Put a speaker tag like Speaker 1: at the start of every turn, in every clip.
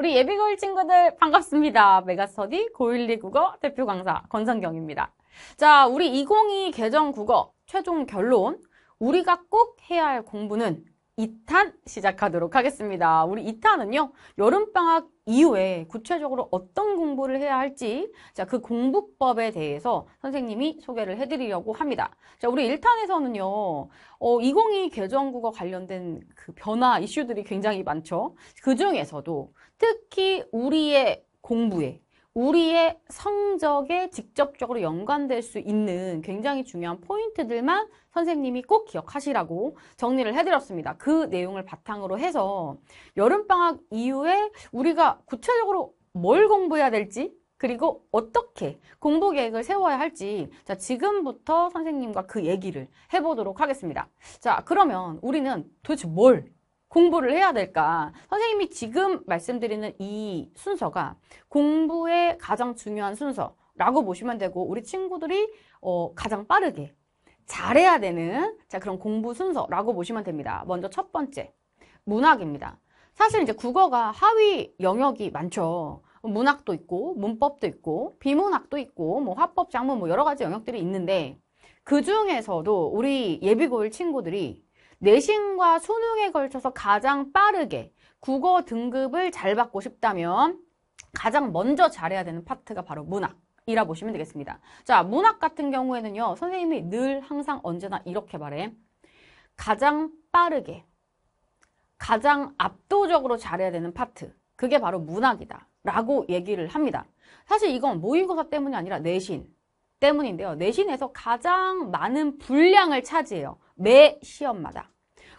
Speaker 1: 우리 예비고일 친구들 반갑습니다. 메가스터디 고1 2국어 대표 강사 권성경입니다. 자, 우리 2022 개정 국어 최종 결론 우리가 꼭 해야 할 공부는 2탄 시작하도록 하겠습니다. 우리 2탄은요. 여름방학 이후에 구체적으로 어떤 공부를 해야 할지 자, 그 공부법에 대해서 선생님이 소개를 해드리려고 합니다. 자, 우리 1탄에서는요. 어, 2022 개정국어 관련된 그 변화 이슈들이 굉장히 많죠. 그 중에서도 특히 우리의 공부에 우리의 성적에 직접적으로 연관될 수 있는 굉장히 중요한 포인트들만 선생님이 꼭 기억하시라고 정리를 해드렸습니다. 그 내용을 바탕으로 해서 여름방학 이후에 우리가 구체적으로 뭘 공부해야 될지 그리고 어떻게 공부 계획을 세워야 할지 자 지금부터 선생님과 그 얘기를 해보도록 하겠습니다. 자 그러면 우리는 도대체 뭘 공부를 해야 될까? 선생님이 지금 말씀드리는 이 순서가 공부의 가장 중요한 순서라고 보시면 되고 우리 친구들이 어, 가장 빠르게 잘해야 되는 자 그런 공부 순서라고 보시면 됩니다. 먼저 첫 번째 문학입니다. 사실 이제 국어가 하위 영역이 많죠. 문학도 있고 문법도 있고 비문학도 있고 뭐 화법, 작문 뭐 여러 가지 영역들이 있는데 그 중에서도 우리 예비고일 친구들이 내신과 수능에 걸쳐서 가장 빠르게 국어 등급을 잘 받고 싶다면 가장 먼저 잘해야 되는 파트가 바로 문학. 이라 보시면 되겠습니다. 자, 문학 같은 경우에는요. 선생님이 늘 항상 언제나 이렇게 말해. 가장 빠르게, 가장 압도적으로 잘해야 되는 파트. 그게 바로 문학이다. 라고 얘기를 합니다. 사실 이건 모의고사 때문이 아니라 내신 때문인데요. 내신에서 가장 많은 분량을 차지해요. 매 시험마다.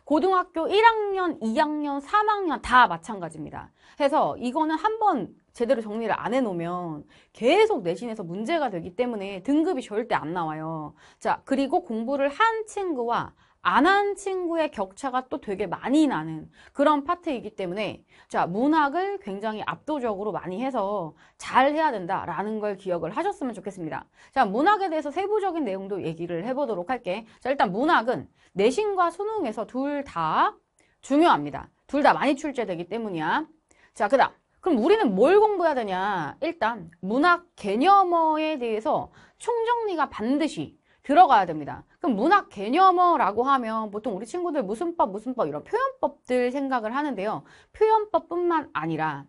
Speaker 1: 고등학교 1학년, 2학년, 3학년 다 마찬가지입니다. 그래서 이거는 한번 제대로 정리를 안 해놓으면 계속 내신에서 문제가 되기 때문에 등급이 절대 안 나와요. 자, 그리고 공부를 한 친구와 안한 친구의 격차가 또 되게 많이 나는 그런 파트이기 때문에 자 문학을 굉장히 압도적으로 많이 해서 잘 해야 된다라는 걸 기억을 하셨으면 좋겠습니다. 자 문학에 대해서 세부적인 내용도 얘기를 해보도록 할게. 자 일단 문학은 내신과 수능에서 둘 다 중요합니다. 둘 다 많이 출제되기 때문이야. 자 그다음 그럼 우리는 뭘 공부해야 되냐? 일단 문학 개념어에 대해서 총정리가 반드시 들어가야 됩니다. 그럼 문학 개념어라고 하면 보통 우리 친구들 무슨 법, 무슨 법 이런 표현법들 생각을 하는데요. 표현법뿐만 아니라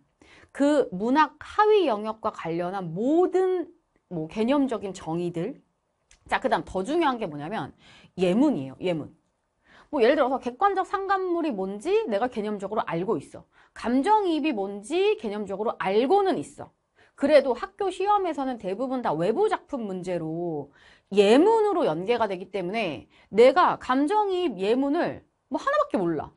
Speaker 1: 그 문학 하위 영역과 관련한 모든 뭐 개념적인 정의들 자, 그 다음 더 중요한 게 뭐냐면 예문이에요. 예문. 뭐 예를 들어서 객관적 상관물이 뭔지 내가 개념적으로 알고 있어. 감정이입이 뭔지 개념적으로 알고는 있어. 그래도 학교 시험에서는 대부분 다 외부 작품 문제로 예문으로 연계가 되기 때문에 내가 감정이 예문을 뭐 하나밖에 몰라.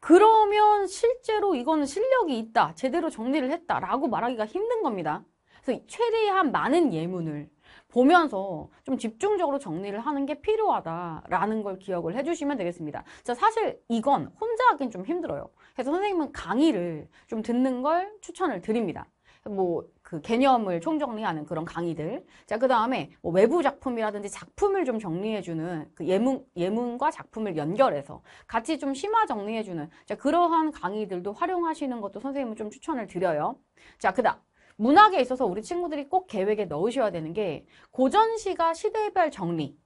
Speaker 1: 그러면 실제로 이거는 실력이 있다. 제대로 정리를 했다. 라고 말하기가 힘든 겁니다. 그래서 최대한 많은 예문을 보면서 좀 집중적으로 정리를 하는 게 필요하다라는 걸 기억을 해주시면 되겠습니다. 자, 사실 이건 혼자 하긴 좀 힘들어요. 그래서 선생님은 강의를 좀 듣는 걸 추천을 드립니다. 뭐그 개념을 총정리하는 그런 강의들. 자, 그 다음에 뭐 외부 작품이라든지 작품을 좀 정리해주는 그 예문, 예문과 작품을 연결해서 같이 좀 심화 정리해주는 자, 그러한 강의들도 활용하시는 것도 선생님은 좀 추천을 드려요. 자, 그 다음. 문학에 있어서 우리 친구들이 꼭 계획에 넣으셔야 되는 게 고전시가 시대별 정리.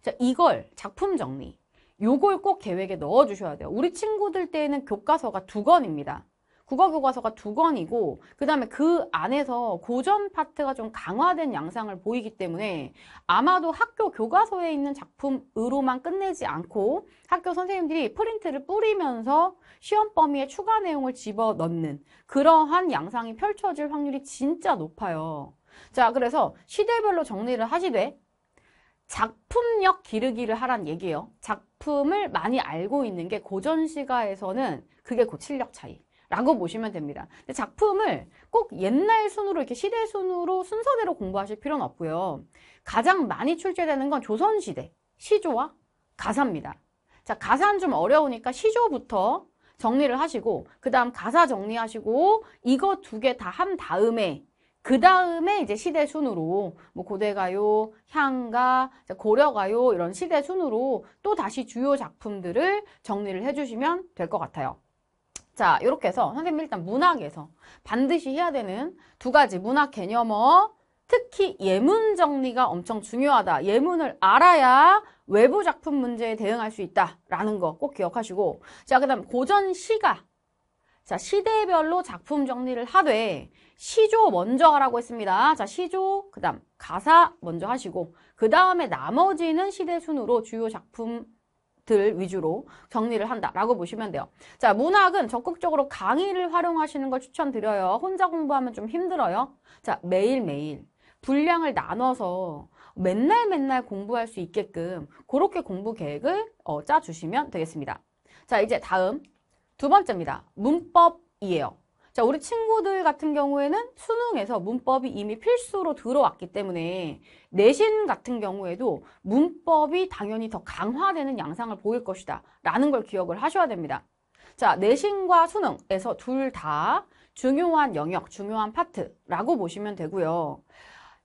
Speaker 1: 자, 이걸 작품 정리. 요걸 꼭 계획에 넣어주셔야 돼요. 우리 친구들 때에는 교과서가 두 권입니다. 국어 교과서가 두 권이고 그 다음에 그 안에서 고전 파트가 좀 강화된 양상을 보이기 때문에 아마도 학교 교과서에 있는 작품으로만 끝내지 않고 학교 선생님들이 프린트를 뿌리면서 시험 범위에 추가 내용을 집어넣는 그러한 양상이 펼쳐질 확률이 진짜 높아요. 자 그래서 시대별로 정리를 하시되 작품력 기르기를 하란 얘기예요. 작품을 많이 알고 있는 게 고전 시가에서는 그게 곧실력 차이. 라고 보시면 됩니다. 작품을 꼭 옛날 순으로 이렇게 시대 순으로 순서대로 공부하실 필요는 없고요. 가장 많이 출제되는 건 조선시대 시조와 가사입니다. 자, 가사는 좀 어려우니까 시조부터 정리를 하시고 그 다음 가사 정리하시고 이거 두 개 다 한 다음에 그 다음에 이제 시대 순으로 뭐 고대가요, 향가, 고려가요 이런 시대 순으로 또 다시 주요 작품들을 정리를 해주시면 될 것 같아요. 자, 이렇게 해서 선생님 일단 문학에서 반드시 해야 되는 두 가지 문학 개념어 특히 예문 정리가 엄청 중요하다. 예문을 알아야 외부 작품 문제에 대응할 수 있다라는 거 꼭 기억하시고 자, 그다음 고전 시가 자, 시대별로 작품 정리를 하되 시조 먼저 하라고 했습니다. 자, 시조, 그다음 가사 먼저 하시고 그다음에 나머지는 시대 순으로 주요 작품 들 위주로 정리를 한다라고 보시면 돼요. 자, 문학은 적극적으로 강의를 활용하시는 걸 추천드려요. 혼자 공부하면 좀 힘들어요. 자, 매일매일 분량을 나눠서 맨날 맨날 공부할 수 있게끔 그렇게 공부 계획을 어, 짜주시면 되겠습니다. 자, 이제 다음 두 번째입니다. 문법이에요. 자, 우리 친구들 같은 경우에는 수능에서 문법이 이미 필수로 들어왔기 때문에 내신 같은 경우에도 문법이 당연히 더 강화되는 양상을 보일 것이다 라는 걸 기억을 하셔야 됩니다. 자, 내신과 수능에서 둘 다 중요한 영역, 중요한 파트라고 보시면 되고요.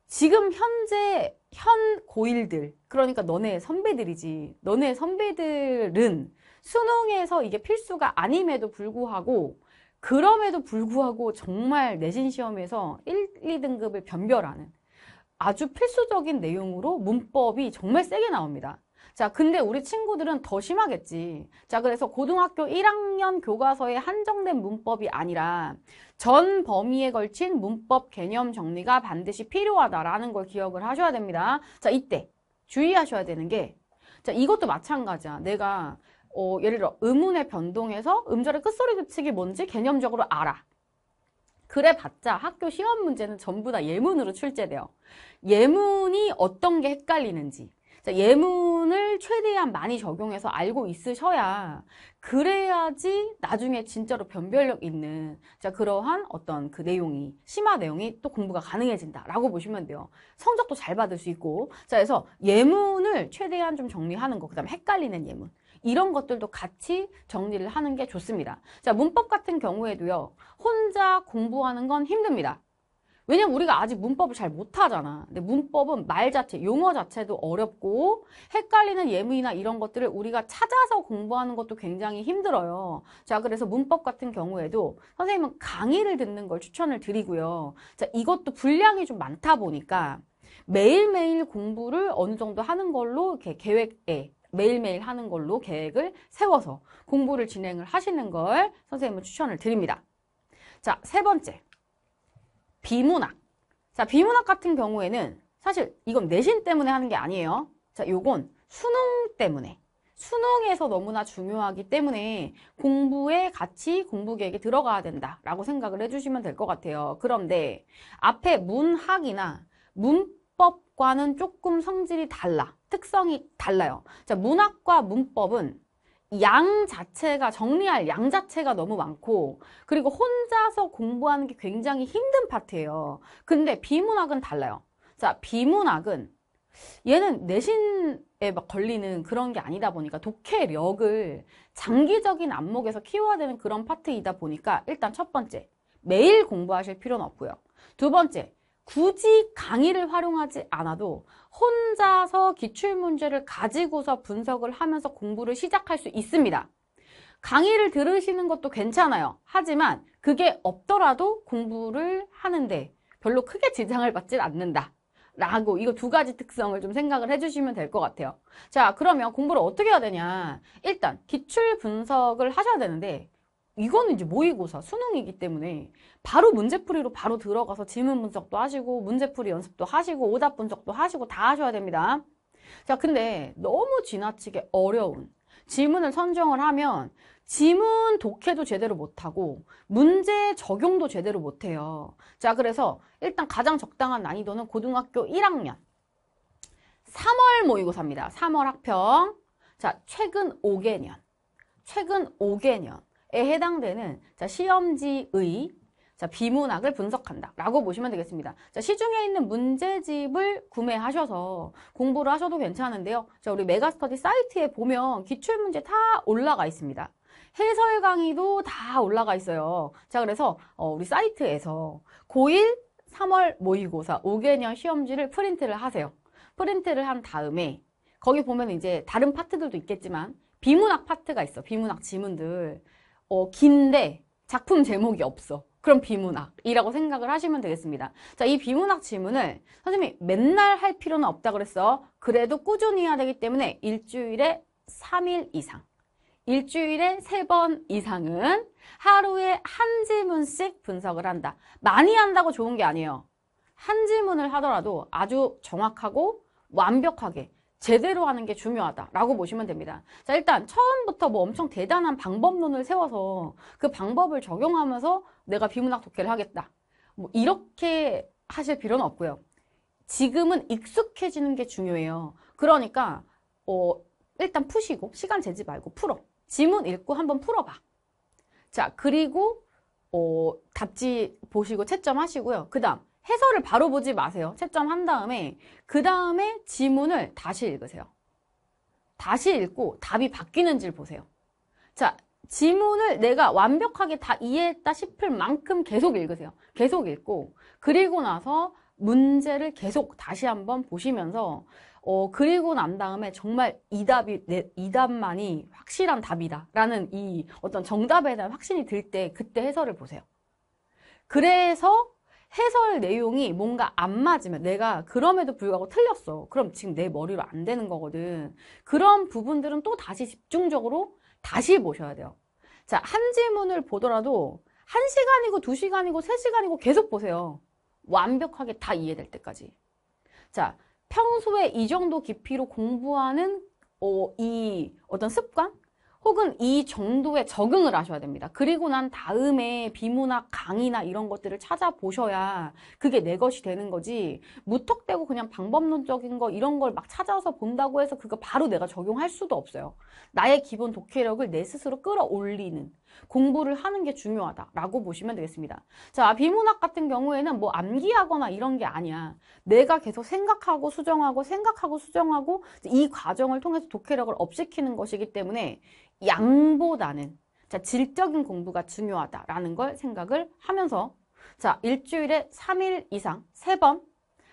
Speaker 1: 지금 현재 현고일들 그러니까 너네 선배들이지. 너네 선배들은 수능에서 이게 필수가 아님에도 불구하고 그럼에도 불구하고 정말 내신 시험에서 1, 2등급을 변별하는 아주 필수적인 내용으로 문법이 정말 세게 나옵니다. 자, 근데 우리 친구들은 더 심하겠지. 자, 그래서 고등학교 1학년 교과서에 한정된 문법이 아니라 전 범위에 걸친 문법 개념 정리가 반드시 필요하다라는 걸 기억을 하셔야 됩니다. 자, 이때 주의하셔야 되는 게 자, 이것도 마찬가지야. 내가 어, 예를 들어 음운의 변동에서 음절의 끝소리 규칙이 뭔지 개념적으로 알아. 그래봤자 학교 시험 문제는 전부 다 예문으로 출제돼요. 예문이 어떤 게 헷갈리는지 예문을 최대한 많이 적용해서 알고 있으셔야 그래야지 나중에 진짜로 변별력 있는 자 그러한 어떤 그 내용이 심화 내용이 또 공부가 가능해진다라고 보시면 돼요. 성적도 잘 받을 수 있고 자 그래서 예문을 최대한 좀 정리하는 거 그다음에 헷갈리는 예문 이런 것들도 같이 정리를 하는 게 좋습니다. 자, 문법 같은 경우에도요. 혼자 공부하는 건 힘듭니다. 왜냐면 우리가 아직 문법을 잘 못하잖아. 근데 문법은 말 자체, 용어 자체도 어렵고 헷갈리는 예문이나 이런 것들을 우리가 찾아서 공부하는 것도 굉장히 힘들어요. 자, 그래서 문법 같은 경우에도 선생님은 강의를 듣는 걸 추천을 드리고요. 자, 이것도 분량이 좀 많다 보니까 매일매일 공부를 어느 정도 하는 걸로 이렇게 계획에 매일매일 하는 걸로 계획을 세워서 공부를 진행을 하시는 걸 선생님은 추천을 드립니다. 자, 세 번째. 비문학. 자, 비문학 같은 경우에는 사실 이건 내신 때문에 하는 게 아니에요. 자, 요건 수능 때문에 수능에서 너무나 중요하기 때문에 공부에 같이 공부 계획에 들어가야 된다라고 생각을 해주시면 될 것 같아요. 그런데 앞에 문학이나 문 문법과는 조금 성질이 달라. 특성이 달라요. 자, 문학과 문법은 양 자체가 정리할 양 자체가 너무 많고 그리고 혼자서 공부하는 게 굉장히 힘든 파트예요. 근데 비문학은 달라요. 자, 비문학은 얘는 내신에 막 걸리는 그런 게 아니다 보니까 독해력을 장기적인 안목에서 키워야 되는 그런 파트이다 보니까 일단 첫 번째 매일 공부하실 필요는 없고요. 두 번째 굳이 강의를 활용하지 않아도 혼자서 기출문제를 가지고서 분석을 하면서 공부를 시작할 수 있습니다. 강의를 들으시는 것도 괜찮아요. 하지만 그게 없더라도 공부를 하는데 별로 크게 지장을 받지 않는다. 라고 이거 두 가지 특성을 좀 생각을 해주시면 될 것 같아요. 자 그러면 공부를 어떻게 해야 되냐. 일단 기출 분석을 하셔야 되는데 이거는 이제 모의고사, 수능이기 때문에 바로 문제풀이로 바로 들어가서 질문 분석도 하시고 문제풀이 연습도 하시고 오답 분석도 하시고 다 하셔야 됩니다. 자, 근데 너무 지나치게 어려운 질문을 선정을 하면 지문 독해도 제대로 못하고 문제 적용도 제대로 못해요. 자 그래서 일단 가장 적당한 난이도는 고등학교 1학년 3월 모의고사입니다. 3월 학평 자 최근 5개년 최근 5개년 에 해당되는 자, 시험지의 자, 비문학을 분석한다 라고 보시면 되겠습니다 자, 시중에 있는 문제집을 구매하셔서 공부를 하셔도 괜찮은데요 자, 우리 메가스터디 사이트에 보면 기출문제 다 올라가 있습니다 해설 강의도 다 올라가 있어요 자 그래서 어, 우리 사이트에서 고1 3월 모의고사 5개년 시험지를 프린트를 하세요 프린트를 한 다음에 거기 보면 이제 다른 파트들도 있겠지만 비문학 파트가 있어 비문학 지문들 어, 긴데 작품 제목이 없어. 그럼 비문학이라고 생각을 하시면 되겠습니다. 자, 이 비문학 지문을 선생님이 맨날 할 필요는 없다 그랬어. 그래도 꾸준히 해야 되기 때문에 일주일에 3일 이상, 일주일에 3번 이상은 하루에 한 질문씩 분석을 한다. 많이 한다고 좋은 게 아니에요. 한 질문을 하더라도 아주 정확하고 완벽하게 제대로 하는 게 중요하다라고 보시면 됩니다. 자, 일단 처음부터 뭐 엄청 대단한 방법론을 세워서 그 방법을 적용하면서 내가 비문학 독해를 하겠다. 뭐 이렇게 하실 필요는 없고요. 지금은 익숙해지는 게 중요해요. 그러니까 어, 일단 푸시고 시간 재지 말고 풀어. 지문 읽고 한번 풀어봐. 자, 그리고 어, 답지 보시고 채점하시고요. 그 다음 해설을 바로 보지 마세요. 채점 한 다음에 그 다음에 지문을 다시 읽으세요. 다시 읽고 답이 바뀌는지를 보세요. 자, 지문을 내가 완벽하게 다 이해했다 싶을 만큼 계속 읽으세요. 계속 읽고 그리고 나서 문제를 계속 다시 한번 보시면서 어 그리고 난 다음에 정말 이 답이 이 답만이 확실한 답이다라는 이 어떤 정답에 대한 확신이 들 때 그때 해설을 보세요. 그래서 해설 내용이 뭔가 안 맞으면 내가 그럼에도 불구하고 틀렸어. 그럼 지금 내 머리로 안 되는 거거든. 그런 부분들은 또 다시 집중적으로 다시 보셔야 돼요. 자, 한 질문을 보더라도 1시간이고 2시간이고 3시간이고 계속 보세요. 완벽하게 다 이해될 때까지. 자, 평소에 이 정도 깊이로 공부하는 어, 이 어떤 습관? 혹은 이 정도에 적응을 하셔야 됩니다. 그리고 난 다음에 비문학 강의나 이런 것들을 찾아보셔야 그게 내 것이 되는 거지 무턱대고 그냥 방법론적인 거 이런 걸 막 찾아서 본다고 해서 그거 바로 내가 적용할 수도 없어요. 나의 기본 독해력을 내 스스로 끌어올리는 공부를 하는 게 중요하다라고 보시면 되겠습니다. 자, 비문학 같은 경우에는 뭐 암기하거나 이런 게 아니야. 내가 계속 생각하고 수정하고 생각하고 수정하고 이 과정을 통해서 독해력을 업시키는 것이기 때문에 양보다는 자, 질적인 공부가 중요하다라는 걸 생각을 하면서 자, 일주일에 3일 이상 3번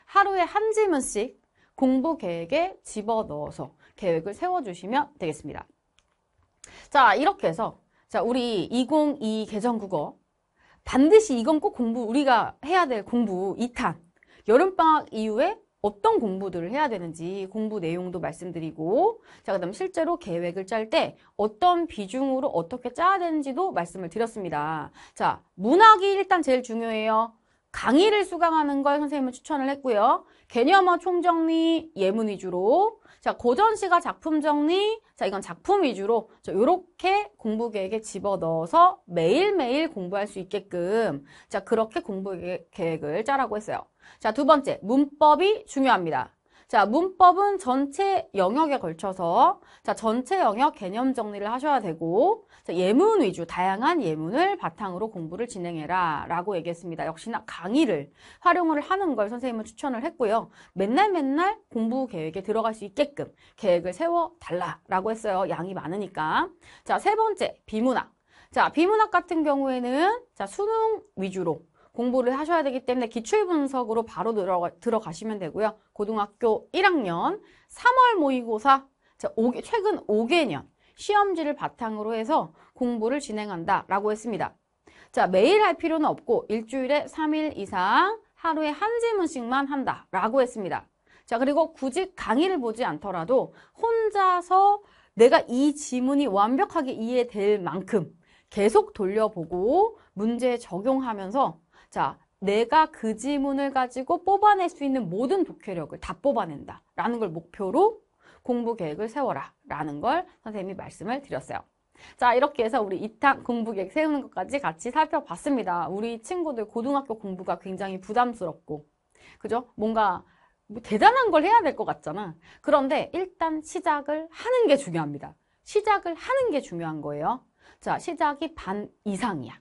Speaker 1: 하루에 한 질문씩 공부 계획에 집어넣어서 계획을 세워주시면 되겠습니다. 자, 이렇게 해서 자, 우리 2022 개정 국어 반드시 이건 꼭 공부 우리가 해야 될 공부 2탄 여름방학 이후에 어떤 공부들을 해야 되는지 공부 내용도 말씀드리고 자 그다음 실제로 계획을 짤 때 어떤 비중으로 어떻게 짜야 되는지도 말씀을 드렸습니다. 자 문학이 일단 제일 중요해요. 강의를 수강하는 걸 선생님은 추천을 했고요. 개념어 총정리 예문 위주로 자 고전 시가 작품 정리 자 이건 작품 위주로 자, 요렇게 공부 계획에 집어넣어서 매일매일 공부할 수 있게끔 자 그렇게 공부 계획을 짜라고 했어요. 자, 두 번째, 문법이 중요합니다. 자, 문법은 전체 영역에 걸쳐서 자, 전체 영역 개념 정리를 하셔야 되고 자, 예문 위주, 다양한 예문을 바탕으로 공부를 진행해라 라고 얘기했습니다. 역시나 강의를 활용을 하는 걸 선생님은 추천을 했고요. 맨날 맨날 공부 계획에 들어갈 수 있게끔 계획을 세워달라 라고 했어요. 양이 많으니까. 자, 세 번째, 비문학. 자, 비문학 같은 경우에는 자, 수능 위주로 공부를 하셔야 되기 때문에 기출분석으로 바로 들어가, 들어가시면 되고요. 고등학교 1학년 3월 모의고사 최근 5개년 시험지를 바탕으로 해서 공부를 진행한다 라고 했습니다. 자 매일 할 필요는 없고 일주일에 3일 이상 하루에 한 질문씩만 한다 라고 했습니다. 자 그리고 굳이 강의를 보지 않더라도 혼자서 내가 이 지문이 완벽하게 이해될 만큼 계속 돌려보고 문제에 적용하면서 자, 내가 그 지문을 가지고 뽑아낼 수 있는 모든 독해력을 다 뽑아낸다. 라는 걸 목표로 공부 계획을 세워라. 라는 걸 선생님이 말씀을 드렸어요. 자, 이렇게 해서 우리 이 탄 공부 계획 세우는 것까지 같이 살펴봤습니다. 우리 친구들 고등학교 공부가 굉장히 부담스럽고, 그죠? 뭔가 뭐 대단한 걸 해야 될 것 같잖아. 그런데 일단 시작을 하는 게 중요합니다. 시작을 하는 게 중요한 거예요. 자, 시작이 반 이상이야.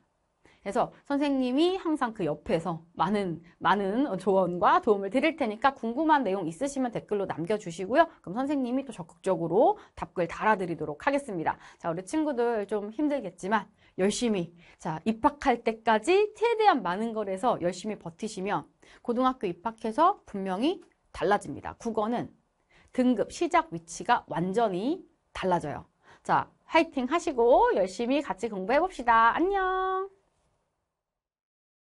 Speaker 1: 그래서 선생님이 항상 그 옆에서 많은 많은 조언과 도움을 드릴 테니까 궁금한 내용 있으시면 댓글로 남겨주시고요. 그럼 선생님이 또 적극적으로 답글 달아드리도록 하겠습니다. 자, 우리 친구들 좀 힘들겠지만 열심히 자 입학할 때까지 최대한 많은 걸 해서 열심히 버티시면 고등학교 입학해서 분명히 달라집니다. 국어는 등급 시작 위치가 완전히 달라져요. 자, 화이팅 하시고 열심히 같이 공부해 봅시다. 안녕!